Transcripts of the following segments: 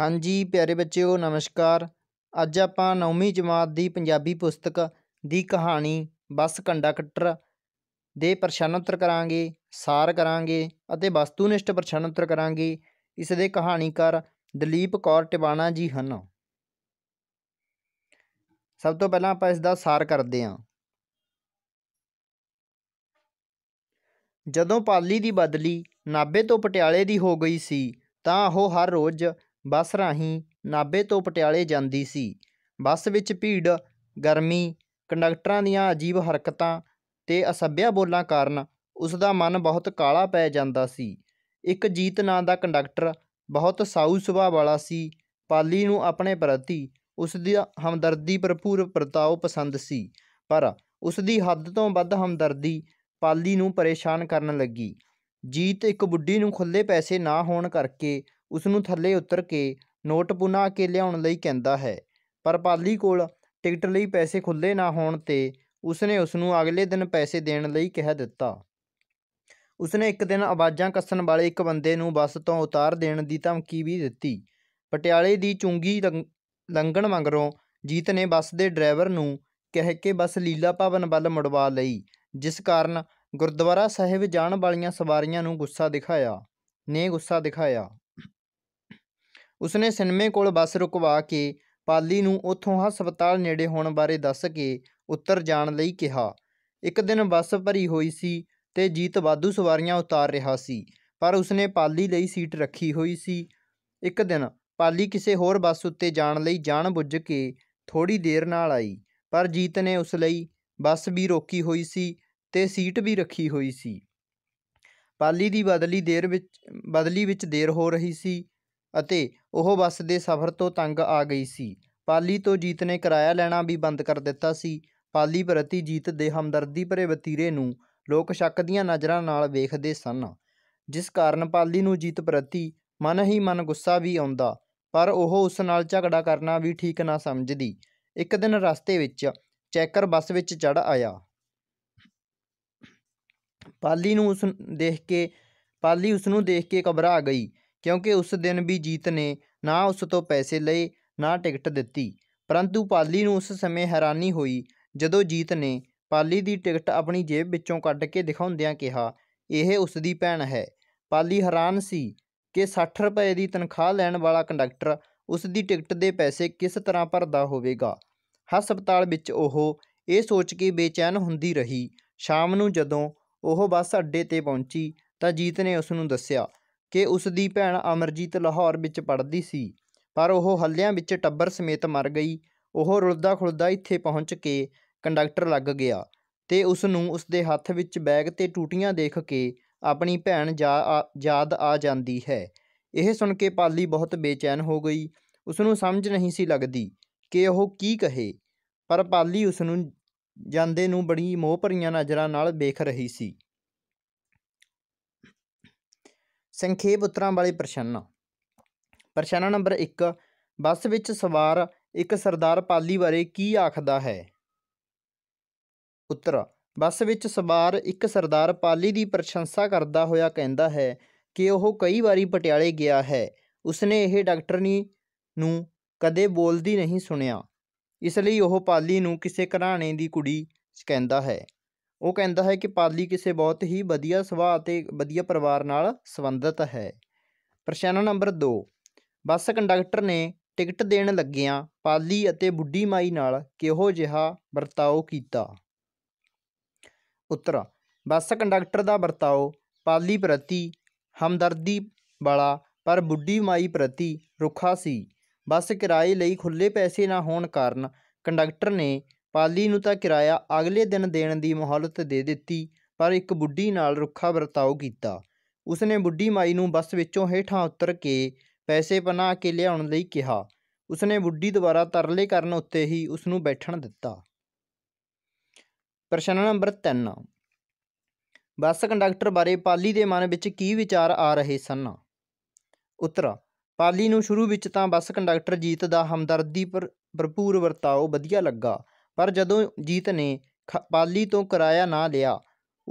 ਹਾਂਜੀ ਪਿਆਰੇ ਬੱਚਿਓ ਨਮਸਕਾਰ ਅੱਜ ਆਪਾਂ 9ਵੀਂ ਜਮਾਤ ਦੀ ਪੰਜਾਬੀ ਪੁਸਤਕ ਦੀ ਕਹਾਣੀ ਬੱਸ ਕੰਡਕਟਰ ਦੇ ਪ੍ਰਸ਼ਨ ਉੱਤਰ ਕਰਾਂਗੇ ਸਾਰ ਕਰਾਂਗੇ ਅਤੇ ਵਸਤੂਨਿਸ਼ਟ ਪ੍ਰਸ਼ਨ ਉੱਤਰ ਕਰਾਂਗੇ ਇਸ ਦੇ ਕਹਾਣੀਕਾਰ ਦਲੀਪ ਕੌਰ ਟਿਵਾਣਾ ਜੀ ਹਨ ਸਭ ਤੋਂ ਪਹਿਲਾਂ ਆਪਾਂ ਇਸ ਦਾ ਸਾਰ ਕਰਦੇ ਹਾਂ ਜਦੋਂ ਪਾਲੀ ਦੀ ਬਦਲੀ ਨਾਬੇ ਤੋਂ ਪਟਿਆਲੇ ਦੀ ਹੋ ਗਈ ਸੀ ਤਾਂ ਉਹ ਹਰ ਰੋਜ਼ ਬੱਸ ਰਾਹੀਂ ਨਾਭੇ ਤੋਂ ਪਟਿਆਲੇ ਜਾਂਦੀ ਸੀ ਬੱਸ ਵਿੱਚ ਭੀੜ ਗਰਮੀ ਕੰਡਕਟਰਾਂ ਦੀਆਂ ਅਜੀਬ ਹਰਕਤਾਂ ਤੇ ਅਸੱਭਿਆ ਬੋਲਾਂ ਕਾਰਨ ਉਸ ਦਾ ਮਨ ਬਹੁਤ ਕਾਲਾ ਪੈ ਜਾਂਦਾ ਸੀ ਇੱਕ ਜੀਤ ਨਾਂ ਦਾ ਕੰਡਕਟਰ ਬਹੁਤ ਸਾਊ ਸੁਭਾਅ ਵਾਲਾ ਸੀ ਪਾਲੀ ਨੂੰ ਆਪਣੇ ਪ੍ਰਤੀ ਉਸ ਦੀ ਹਮਦਰਦੀ ਭਰਪੂਰ ਪ੍ਰਤਾਉ ਪਸੰਦ ਸੀ ਪਰ ਉਸ ਦੀ ਹੱਦ ਤੋਂ ਵੱਧ ਹਮਦਰਦੀ ਪਾਲੀ ਨੂੰ ਪਰੇਸ਼ਾਨ ਕਰਨ ਲੱਗੀ ਜੀਤ ਇੱਕ ਬੁੱਢੀ ਨੂੰ ਖੁੱਲੇ ਪੈਸੇ ਨਾ ਹੋਣ ਕਰਕੇ ਉਸ ਨੂੰ ਥੱਲੇ ਉਤਰ ਕੇ ਨੋਟ ਪੁਨਾ ਕੇ ਲਿਆਉਣ ਲਈ ਕਹਿੰਦਾ ਹੈ ਪਰ ਪਾਲੀ ਕੋਲ ਟਿਕਟ ਲਈ ਪੈਸੇ ਖੁੱਲੇ ਨਾ ਹੋਣ ਤੇ ਉਸਨੇ ਉਸ ਨੂੰ ਅਗਲੇ ਦਿਨ ਪੈਸੇ ਦੇਣ ਲਈ ਕਹਿ ਦਿੱਤਾ ਉਸਨੇ ਇੱਕ ਦਿਨ ਆਵਾਜ਼ਾਂ ਕੱਸਣ ਵਾਲੇ ਇੱਕ ਬੰਦੇ ਨੂੰ ਬੱਸ ਤੋਂ ਉਤਾਰ ਦੇਣ ਦੀ ਧਮਕੀ ਵੀ ਦਿੱਤੀ ਪਟਿਆਲੇ ਦੀ ਚੁੰਗੀ ਲੰਘਣ ਮੰਗਰੋਂ ਜੀਤ ਨੇ ਬੱਸ ਦੇ ਡਰਾਈਵਰ ਨੂੰ ਕਹਿ ਕੇ ਬੱਸ ਲੀਲਾ ਭਵਨ ਵੱਲ ਮੁੜਵਾ ਲਈ ਜਿਸ ਕਾਰਨ ਗੁਰਦੁਆਰਾ ਸਾਹਿਬ ਜਾਣ ਵਾਲੀਆਂ ਸਵਾਰੀਆਂ ਨੂੰ ਗੁੱਸਾ ਦਿਖਾਇਆ ਨੇ ਗੁੱਸਾ ਦਿਖਾਇਆ ਉਸਨੇ ਸਿਨਮੇ ਕੋਲ ਬੱਸ ਰੁਕਵਾ ਕੇ ਪਾਲੀ ਨੂੰ ਉੱਥੋਂ ਹਸਪਤਾਲ ਨੇੜੇ ਹੋਣ ਬਾਰੇ ਦੱਸ ਕੇ ਉੱਤਰ ਜਾਣ ਲਈ ਕਿਹਾ ਇੱਕ ਦਿਨ ਬੱਸ ਭਰੀ ਹੋਈ ਸੀ ਤੇ ਜੀਤ ਬਾਦੂ ਸਵਾਰੀਆਂ ਉਤਾਰ ਰਿਹਾ ਸੀ ਪਰ ਉਸਨੇ ਪਾਲੀ ਲਈ ਸੀਟ ਰੱਖੀ ਹੋਈ ਸੀ ਇੱਕ ਦਿਨ ਪਾਲੀ ਕਿਸੇ ਹੋਰ ਬੱਸ ਉੱਤੇ ਜਾਣ ਲਈ ਜਾਣ ਬੁੱਝ ਕੇ ਥੋੜੀ ਦੇਰ ਨਾਲ ਆਈ ਪਰ ਜੀਤ ਨੇ ਉਸ ਲਈ ਬੱਸ ਵੀ ਰੋਕੀ ਹੋਈ ਸੀ ਤੇ ਸੀਟ ਵੀ ਰੱਖੀ ਹੋਈ ਸੀ ਪਾਲੀ ਦੀ ਬਦਲੀ ਦੇਰ ਵਿੱਚ ਬਦਲੀ ਵਿੱਚ ਦੇਰ ਹੋ ਰਹੀ ਸੀ ਅਤੇ ਉਹ ਬੱਸ ਦੇ ਸਫ਼ਰ ਤੋਂ ਤੰਗ ਆ ਗਈ ਸੀ ਪਾਲੀ ਤੋਂ ਜੀਤ ਨੇ ਕਿਰਾਇਆ ਲੈਣਾ ਵੀ ਬੰਦ ਕਰ ਦਿੱਤਾ ਸੀ ਪਾਲੀ ਪ੍ਰਤੀ ਜੀਤ ਦੇ ਹਮਦਰਦੀ ਭਰੇ ਵਤੀਰੇ ਨੂੰ ਲੋਕ ਸ਼ੱਕ ਦੀਆਂ ਨਜ਼ਰਾਂ ਨਾਲ ਵੇਖਦੇ ਸਨ ਜਿਸ ਕਾਰਨ ਪਾਲੀ ਨੂੰ ਜੀਤ ਪ੍ਰਤੀ ਮਨ ਹੀ ਮਨ ਗੁੱਸਾ ਵੀ ਆਉਂਦਾ ਪਰ ਉਹ ਉਸ ਨਾਲ ਝਗੜਾ ਕਰਨਾ ਵੀ ਠੀਕ ਨਾ ਸਮਝਦੀ ਇੱਕ ਦਿਨ ਰਸਤੇ ਵਿੱਚ ਚੈਕਰ ਬੱਸ ਵਿੱਚ ਚੜ ਆਇਆ ਪਾਲੀ ਨੂੰ ਉਸ ਦੇਖ ਕੇ ਪਾਲੀ ਉਸ ਨੂੰ ਦੇਖ ਕੇ ਘਬਰਾ ਗਈ ਕਿਉਂਕਿ ਉਸ ਦਿਨ ਵੀ ਜੀਤ ਨੇ ਨਾ ਉਸ ਤੋਂ ਪੈਸੇ ਲਏ ਨਾ ਟਿਕਟ ਦਿੱਤੀ ਪਰੰਤੂ ਪਾਲੀ ਨੂੰ ਉਸ ਸਮੇਂ ਹੈਰਾਨੀ ਹੋਈ ਜਦੋਂ ਜੀਤ ਨੇ ਪਾਲੀ ਦੀ ਟਿਕਟ ਆਪਣੀ ਜੇਬ ਵਿੱਚੋਂ ਕੱਢ ਕੇ ਦਿਖਾਉਂਦਿਆਂ ਕਿਹਾ ਇਹ ਉਸ ਦੀ ਭੈਣ ਹੈ ਪਾਲੀ ਹੈਰਾਨ ਸੀ ਕਿ 60 ਰੁਪਏ ਦੀ ਤਨਖਾਹ ਲੈਣ ਵਾਲਾ ਕੰਡਕਟਰ ਉਸ ਦੀ ਟਿਕਟ ਦੇ ਪੈਸੇ ਕਿਸ ਤਰ੍ਹਾਂ ਭਰਦਾ ਹੋਵੇਗਾ ਹਸਪਤਾਲ ਵਿੱਚ ਉਹ ਇਹ ਸੋਚ ਕੇ ਬੇਚੈਨ ਹੁੰਦੀ ਰਹੀ ਸ਼ਾਮ ਨੂੰ ਜਦੋਂ ਉਹ ਬੱਸ ਅੱਡੇ ਤੇ ਪਹੁੰਚੀ ਤਾਂ ਜੀਤ ਨੇ ਉਸ ਨੂੰ ਦੱਸਿਆ ਕਿ ਉਸ ਦੀ ਭੈਣ ਅਮਰਜੀਤ ਲਾਹੌਰ ਵਿੱਚ ਪੜ੍ਹਦੀ ਸੀ ਪਰ ਉਹ ਹੱਲਿਆਂ ਵਿੱਚ ਟੱਬਰ ਸਮੇਤ ਮਰ ਗਈ ਉਹ ਰੁਲਦਾ ਖੁਲਦਾ ਇੱਥੇ ਪਹੁੰਚ ਕੇ ਕੰਡਕਟਰ ਲੱਗ ਗਿਆ ਤੇ ਉਸ ਨੂੰ ਉਸ ਦੇ ਹੱਥ ਵਿੱਚ ਬੈਗ ਤੇ ਟੂਟੀਆਂ ਦੇਖ ਕੇ ਆਪਣੀ ਭੈਣ ਯਾਦ ਆ ਜਾਂਦੀ ਹੈ ਇਹ ਸੁਣ ਕੇ ਪਾਲੀ ਬਹੁਤ ਬੇਚੈਨ ਹੋ ਗਈ ਉਸ ਨੂੰ ਸਮਝ ਨਹੀਂ ਸੀ ਲੱਗਦੀ ਕਿ ਉਹ ਕੀ ਕਹੇ ਪਰ ਪਾਲੀ ਉਸ ਨੂੰ ਜਾਂਦੇ ਨੂੰ ਬੜੀ ਮੋਹ ਭਰੀਆਂ ਨਜ਼ਰਾਂ ਨਾਲ ਵੇਖ ਰਹੀ ਸੀ ਸੰਖੇਪ ਉਤਰਾਂ ਵਾਲੇ ਪ੍ਰਸ਼ਨ ਪ੍ਰਸ਼ਨ ਨੰਬਰ 1 ਬੱਸ ਵਿੱਚ ਸਵਾਰ ਇੱਕ ਸਰਦਾਰ ਪਾਲੀ ਬਾਰੇ ਕੀ ਆਖਦਾ ਹੈ ਉੱਤਰ ਬੱਸ ਵਿੱਚ ਸਵਾਰ ਇੱਕ ਸਰਦਾਰ ਪਾਲੀ ਦੀ ਪ੍ਰਸ਼ੰਸਾ ਕਰਦਾ ਹੋਇਆ ਕਹਿੰਦਾ ਹੈ ਕਿ ਉਹ ਕਈ ਵਾਰੀ ਪਟਿਆਲੇ ਗਿਆ ਹੈ ਉਸਨੇ ਇਹ ਡਾਕਟਰਨੀ ਨੂੰ ਕਦੇ ਬੋਲਦੀ ਨਹੀਂ ਸੁਣਿਆ ਇਸ ਲਈ ਉਹ ਪਾਲੀ ਨੂੰ ਕਿਸੇ ਘਰਾਣੇ ਦੀ ਕੁੜੀ ਕਹਿੰਦਾ ਹੈ ਉਹ ਕਹਿੰਦਾ ਹੈ ਕਿ ਪਾਲੀ ਕਿਸੇ ਬਹੁਤ ਹੀ ਵਧੀਆ ਸੁਭਾਅ ਤੇ ਵਧੀਆ ਪਰਿਵਾਰ ਨਾਲ ਸੰਬੰਧਿਤ ਹੈ ਪ੍ਰਸ਼ਨ ਨੰਬਰ 2 ਬੱਸ ਕੰਡਕਟਰ ਨੇ ਟਿਕਟ ਦੇਣ ਲੱਗਿਆਂ ਪਾਲੀ ਅਤੇ ਬੁੱਢੀ ਮਾਈ ਨਾਲ ਕਿਹੋ ਜਿਹਾ ਵਰਤਾਓ ਕੀਤਾ ਉੱਤਰ ਬੱਸ ਕੰਡਕਟਰ ਦਾ ਵਰਤਾਓ ਪਾਲੀ ਪ੍ਰਤੀ ਹਮਦਰਦੀ ਵਾਲਾ ਪਰ ਬੁੱਢੀ ਮਾਈ ਪ੍ਰਤੀ ਰੁੱਖਾ ਸੀ ਬੱਸ ਕਿਰਾਏ ਲਈ ਖੁੱਲੇ ਪੈਸੇ ਨਾ ਹੋਣ ਕਾਰਨ ਕੰਡਕਟਰ ਨੇ ਪਾਲੀ ਨੂੰ ਤਾਂ ਕਿਰਾਇਆ ਅਗਲੇ ਦਿਨ ਦੇਣ ਦੀ ਮੁਹਲਤ ਦੇ ਦਿੱਤੀ ਪਰ ਇੱਕ ਬੁੱਢੀ ਨਾਲ ਰੁੱਖਾ ਵਰਤਾਓ ਕੀਤਾ ਉਸਨੇ ਬੁੱਢੀ ਮਾਈ ਨੂੰ ਬੱਸ ਵਿੱਚੋਂ ਹੇਠਾਂ ਉਤਰ ਕੇ ਪੈਸੇ ਪਨਾ ਕੇ ਲਿਆਉਣ ਲਈ ਕਿਹਾ ਉਸਨੇ ਬੁੱਢੀ ਦੁਆਰਾ ਤਰਲੇ ਕਰਨ ਉੱਤੇ ਹੀ ਉਸ ਨੂੰ ਬੈਠਣ ਦਿੱਤਾ ਪ੍ਰਸ਼ਨ ਨੰਬਰ 3 ਬੱਸ ਕੰਡਕਟਰ ਬਾਰੇ ਪਾਲੀ ਦੇ ਮਨ ਵਿੱਚ ਕੀ ਵਿਚਾਰ ਆ ਰਹੇ ਸਨ ਉੱਤਰ ਪਾਲੀ ਨੂੰ ਸ਼ੁਰੂ ਵਿੱਚ ਤਾਂ ਬੱਸ ਕੰਡਕਟਰ ਜੀਤ ਦਾ ਹਮਦਰਦੀ ਭਰਪੂਰ ਵਰਤਾਓ ਵਧੀਆ ਲੱਗਾ ਪਰ ਜਦੋਂ ਜੀਤ ਨੇ ਪਾਲੀ ਤੋਂ ਕਿਰਾਇਆ ਨਾ ਲਿਆ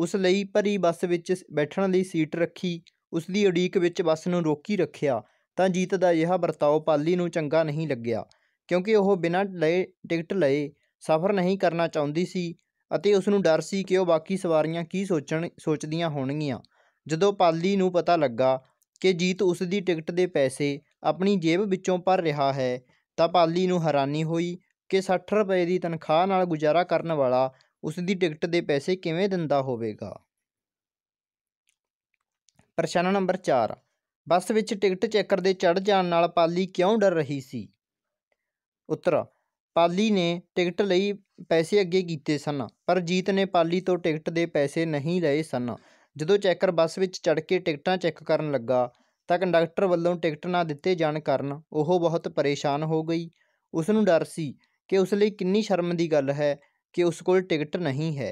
ਉਸ ਲਈ ਭਰੀ ਬੱਸ ਵਿੱਚ ਬੈਠਣ ਲਈ ਸੀਟ ਰੱਖੀ ਉਸ ਦੀ ਉਡੀਕ ਵਿੱਚ ਬੱਸ ਨੂੰ ਰੋਕੀ ਰੱਖਿਆ ਤਾਂ ਜੀਤ ਦਾ ਇਹ ਵਰਤਾਓ ਪਾਲੀ ਨੂੰ ਚੰਗਾ ਨਹੀਂ ਲੱਗਿਆ ਕਿਉਂਕਿ ਉਹ ਬਿਨਾਂ ਲਏ ਟਿਕਟ ਲਏ ਸਫ਼ਰ ਨਹੀਂ ਕਰਨਾ ਚਾਹੁੰਦੀ ਸੀ ਅਤੇ ਉਸ ਨੂੰ ਡਰ ਸੀ ਕਿ ਉਹ ਬਾਕੀ ਸਵਾਰੀਆਂ ਕੀ ਸੋਚਣ ਸੋਚਦੀਆਂ ਹੋਣਗੀਆਂ ਜਦੋਂ ਪਾਲੀ ਨੂੰ ਪਤਾ ਲੱਗਾ ਕਿ ਜੀਤ ਉਸ ਦੀ ਟਿਕਟ ਦੇ ਪੈਸੇ ਆਪਣੀ ਜੇਬ ਵਿੱਚੋਂ ਭਰ ਰਿਹਾ ਹੈ ਤਾਂ ਪਾਲੀ ਨੂੰ ਹੈਰਾਨੀ ਹੋਈ ਕਿ 60 ਰੁਪਏ ਦੀ ਤਨਖਾਹ ਨਾਲ ਗੁਜ਼ਾਰਾ ਕਰਨ ਵਾਲਾ ਉਸ ਦੀ ਟਿਕਟ ਦੇ ਪੈਸੇ ਕਿਵੇਂ ਦਿੰਦਾ ਹੋਵੇਗਾ ਪ੍ਰਸ਼ਨ ਨੰਬਰ 4 ਬੱਸ ਵਿੱਚ ਟਿਕਟ ਚੈਕਰ ਦੇ ਚੜ ਜਾਣ ਨਾਲ ਪਾਲੀ ਕਿਉਂ ਡਰ ਰਹੀ ਸੀ ਉੱਤਰ ਪਾਲੀ ਨੇ ਟਿਕਟ ਲਈ ਪੈਸੇ ਅੱਗੇ ਕੀਤੇ ਸਨ ਪਰ ਜੀਤ ਨੇ ਪਾਲੀ ਤੋਂ ਟਿਕਟ ਦੇ ਪੈਸੇ ਨਹੀਂ ਲਏ ਸਨ ਜਦੋਂ ਚੈਕਰ ਬੱਸ ਵਿੱਚ ਚੜ ਕੇ ਟਿਕਟਾਂ ਚੈੱਕ ਕਰਨ ਲੱਗਾ ਤਾਂ ਕੰਡਕਟਰ ਵੱਲੋਂ ਟਿਕਟ ਨਾ ਦਿੱਤੇ ਜਾਣ ਕਾਰਨ ਉਹ ਬਹੁਤ ਪਰੇਸ਼ਾਨ ਹੋ ਗਈ ਉਸ ਨੂੰ ਡਰ ਸੀ ਕਿ ਉਸ ਲਈ ਕਿੰਨੀ ਸ਼ਰਮ ਦੀ ਗੱਲ ਹੈ ਕਿ ਉਸ ਕੋਲ ਟਿਕਟ ਨਹੀਂ ਹੈ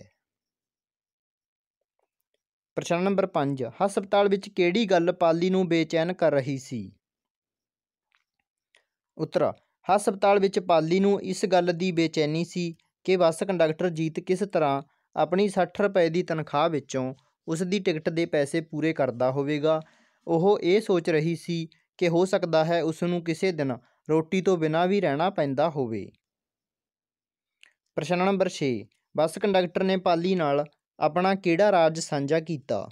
ਪ੍ਰਸ਼ਨ ਨੰਬਰ 5 ਹਸਪਤਾਲ ਵਿੱਚ ਕਿਹੜੀ ਗੱਲ ਪਾਲੀ ਨੂੰ ਬੇਚੈਨ ਕਰ ਰਹੀ ਸੀ ਉੱਤਰ ਹਸਪਤਾਲ ਵਿੱਚ ਪਾਲੀ ਨੂੰ ਇਸ ਗੱਲ ਦੀ ਬੇਚੈਨੀ ਸੀ ਕਿ ਬੱਸ ਕੰਡਕਟਰ ਜੀਤ ਕਿਸ ਤਰ੍ਹਾਂ ਆਪਣੀ 60 ਰੁਪਏ ਦੀ ਤਨਖਾਹ ਵਿੱਚੋਂ ਉਸ ਦੀ ਟਿਕਟ ਦੇ ਪੈਸੇ ਪੂਰੇ ਕਰਦਾ ਹੋਵੇਗਾ ਉਹ ਇਹ ਸੋਚ ਰਹੀ ਸੀ ਕਿ ਹੋ ਸਕਦਾ ਹੈ ਉਸ ਨੂੰ ਕਿਸੇ ਦਿਨ ਰੋਟੀ ਤੋਂ ਬਿਨਾਂ ਵੀ ਰਹਿਣਾ ਪੈਂਦਾ ਹੋਵੇ ਪ੍ਰਸ਼ਨ ਨੰਬਰ 6 ਬੱਸ ਕੰਡਕਟਰ ਨੇ ਪਾਲੀ ਨਾਲ ਆਪਣਾ ਕਿਹੜਾ ਰਾਜ ਸਾਂਝਾ ਕੀਤਾ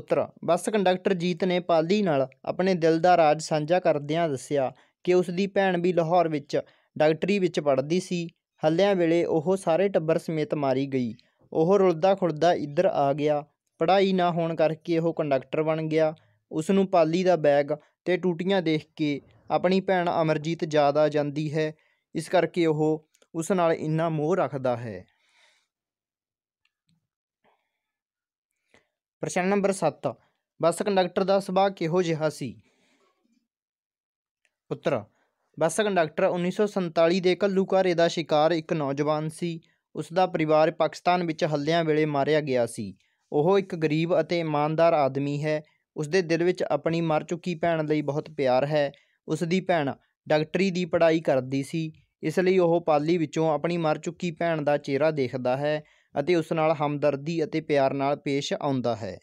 ਉੱਤਰ ਬੱਸ ਕੰਡਕਟਰ ਜੀਤ ਨੇ ਪਾਲੀ ਨਾਲ ਆਪਣੇ ਦਿਲ ਦਾ ਰਾਜ ਸਾਂਝਾ ਕਰਦਿਆਂ ਦੱਸਿਆ ਕਿ ਉਸ ਦੀ ਭੈਣ ਵੀ ਲਾਹੌਰ ਵਿੱਚ ਡਾਕਟਰੀ ਵਿੱਚ ਪੜ੍ਹਦੀ ਸੀ ਹੱਲਿਆਂ ਵੇਲੇ ਉਹ ਸਾਰੇ ਟੱਬਰ ਸਮੇਤ ਮਾਰੀ ਗਈ ਉਹ ਰੁਲਦਾ ਖੁਲਦਾ ਇੱਧਰ ਆ ਗਿਆ ਪੜ੍ਹਾਈ ਨਾ ਹੋਣ ਕਰਕੇ ਉਹ ਕੰਡਕਟਰ ਬਣ ਗਿਆ ਉਸ ਨੂੰ ਪਾਲੀ ਦਾ ਬੈਗ ਤੇ ਟੂਟੀਆਂ ਦੇਖ ਕੇ ਆਪਣੀ ਭੈਣ ਅਮਰਜੀਤ ਜ਼ਿਆਦਾ ਜਾਂਦੀ ਹੈ ਇਸ ਕਰਕੇ ਉਹ ਉਸ ਨਾਲ ਇੰਨਾ ਮੋਹ ਰੱਖਦਾ ਹੈ ਪ੍ਰਸ਼ਨ ਨੰਬਰ 7 ਬੱਸ ਕੰਡਕਟਰ ਦਾ ਸੁਭਾਅ ਕਿਹੋ ਜਿਹਾ ਸੀ ਉੱਤਰ ਬੱਸ ਕੰਡਕਟਰ 1947 ਦੇ ਕੱਲੂਕਾਰੇ ਦਾ ਸ਼ਿਕਾਰ ਇੱਕ ਨੌਜਵਾਨ ਸੀ ਉਸ ਦਾ ਪਰਿਵਾਰ ਪਾਕਿਸਤਾਨ ਵਿੱਚ ਹੱਲਿਆਂ ਵੇਲੇ ਮਾਰਿਆ ਗਿਆ ਸੀ ਉਹ ਇੱਕ ਗਰੀਬ ਅਤੇ ਇਮਾਨਦਾਰ ਆਦਮੀ ਹੈ ਉਸ ਦੇ ਦਿਲ ਵਿੱਚ ਆਪਣੀ ਮਰ ਚੁੱਕੀ ਭੈਣ ਲਈ ਬਹੁਤ ਪਿਆਰ ਹੈ ਉਸ ਦੀ ਭੈਣ ਡਾਕਟਰੀ ਦੀ ਪੜ੍ਹਾਈ ਕਰਦੀ ਸੀ ਇਸ ਲਈ ਉਹ ਪਾਲੀ ਵਿੱਚੋਂ ਆਪਣੀ ਮਰ ਚੁੱਕੀ ਭੈਣ ਦਾ ਚਿਹਰਾ ਦੇਖਦਾ ਹੈ ਅਤੇ ਉਸ ਨਾਲ ਹਮਦਰਦੀ ਅਤੇ ਪਿਆਰ ਨਾਲ ਪੇਸ਼ ਆਉਂਦਾ ਹੈ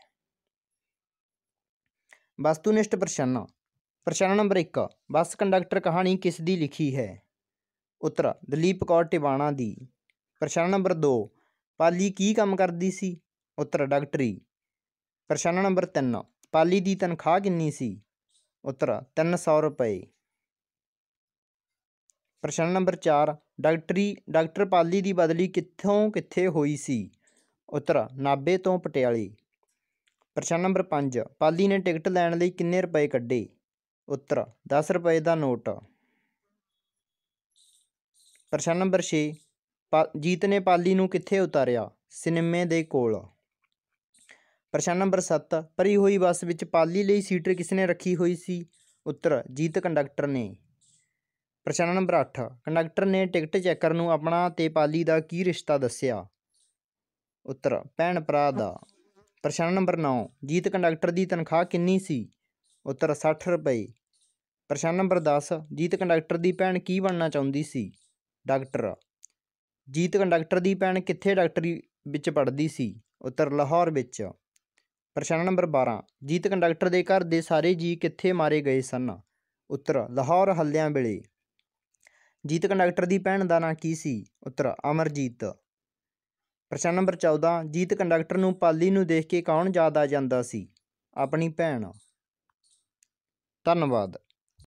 ਵਸਤੂਨਿਸ਼ਟ ਪ੍ਰਸ਼ਨ ਪ੍ਰਸ਼ਨ ਨੰਬਰ 1 ਬੱਸ ਕੰਡਕਟਰ ਕਹਾਣੀ ਕਿਸ ਦੀ ਲਿਖੀ ਹੈ ਉੱਤਰ ਦਲੀਪ ਕੌਰ ਟਿਵਾਣਾ ਦੀ ਪ੍ਰਸ਼ਨ ਨੰਬਰ 2 ਪਾਲੀ ਕੀ ਕੰਮ ਕਰਦੀ ਸੀ ਉੱਤਰ ਡਾਕਟਰੀ ਪ੍ਰਸ਼ਨ ਨੰਬਰ 3 ਪਾਲੀ ਦੀ ਤਨਖਾਹ ਕਿੰਨੀ ਸੀ ਉੱਤਰ 300 ਰੁਪਏ ਪ੍ਰਸ਼ਨ ਨੰਬਰ 4 ਡਾਕਟਰੀ ਡਾਕਟਰ ਪਾਲੀ ਦੀ ਬਦਲੀ ਕਿੱਥੋਂ ਕਿੱਥੇ ਹੋਈ ਸੀ ਉੱਤਰ ਨਾਬੇ ਤੋਂ ਪਟਿਆਲੇ ਪ੍ਰਸ਼ਨ ਨੰਬਰ 5 ਪਾਲੀ ਨੇ ਟਿਕਟ ਲੈਣ ਲਈ ਕਿੰਨੇ ਰੁਪਏ ਕੱਢੇ ਉੱਤਰ 10 ਰੁਪਏ ਦਾ ਨੋਟ ਪ੍ਰਸ਼ਨ ਨੰਬਰ 6 ਜੀਤ ਨੇ ਪਾਲੀ ਨੂੰ ਕਿੱਥੇ ਉਤਾਰਿਆ ਸਿਨੇਮੇ ਦੇ ਕੋਲ ਪ੍ਰਸ਼ਨ ਨੰਬਰ 7 ਭਰੀ ਹੋਈ ਬੱਸ ਵਿੱਚ ਪਾਲੀ ਲਈ ਕਿਸ ਨੇ ਰੱਖੀ ਹੋਈ ਸੀ ਉੱਤਰ ਜੀਤ ਕੰਡਕਟਰ ਨੇ ਪ੍ਰਸ਼ਨ ਨੰਬਰ 8 ਕੰਡਕਟਰ ਨੇ ਟਿਕਟ ਚੈਕਰ ਨੂੰ ਆਪਣਾ ਤੇ ਪਾਲੀ ਦਾ ਕੀ ਰਿਸ਼ਤਾ ਦੱਸਿਆ ਉੱਤਰ ਭੈਣ ਭਰਾ ਦਾ ਪ੍ਰਸ਼ਨ ਨੰਬਰ 9 ਜੀਤ ਕੰਡਕਟਰ ਦੀ ਤਨਖਾਹ ਕਿੰਨੀ ਸੀ ਉੱਤਰ 60 ਰੁਪਏ ਪ੍ਰਸ਼ਨ ਨੰਬਰ 10 ਜੀਤ ਕੰਡਕਟਰ ਦੀ ਭੈਣ ਕੀ ਬਣਨਾ ਚਾਹੁੰਦੀ ਸੀ ਡਾਕਟਰ ਜੀਤ ਕੰਡਕਟਰ ਦੀ ਭੈਣ ਕਿੱਥੇ ਡਾਕਟਰੀ ਵਿੱਚ ਪੜ੍ਹਦੀ ਸੀ ਉੱਤਰ ਲਾਹੌਰ ਵਿੱਚ ਪ੍ਰਸ਼ਨ ਨੰਬਰ 12 ਜੀਤ ਕੰਡਕਟਰ ਦੇ ਘਰ ਦੇ ਸਾਰੇ ਜੀ ਕਿੱਥੇ ਮਾਰੇ ਗਏ ਸਨ ਉੱਤਰ ਲਾਹੌਰ ਹੱਲਿਆਂ ਵੇਲੇ ਜੀਤ ਕੰਡਕਟਰ ਦੀ ਭੈਣ ਦਾ ਨਾਂ ਕੀ ਸੀ ਉੱਤਰ ਅਮਰਜੀਤ ਪ੍ਰਸ਼ਨ ਨੰਬਰ 14 ਜੀਤ ਕੰਡਕਟਰ ਨੂੰ ਪਾਲੀ ਨੂੰ ਦੇਖ ਕੇ ਕੌਣ ਜ਼ਿਆਦਾ ਜਾਂਦਾ ਸੀ ਆਪਣੀ ਭੈਣ ਧੰਨਵਾਦ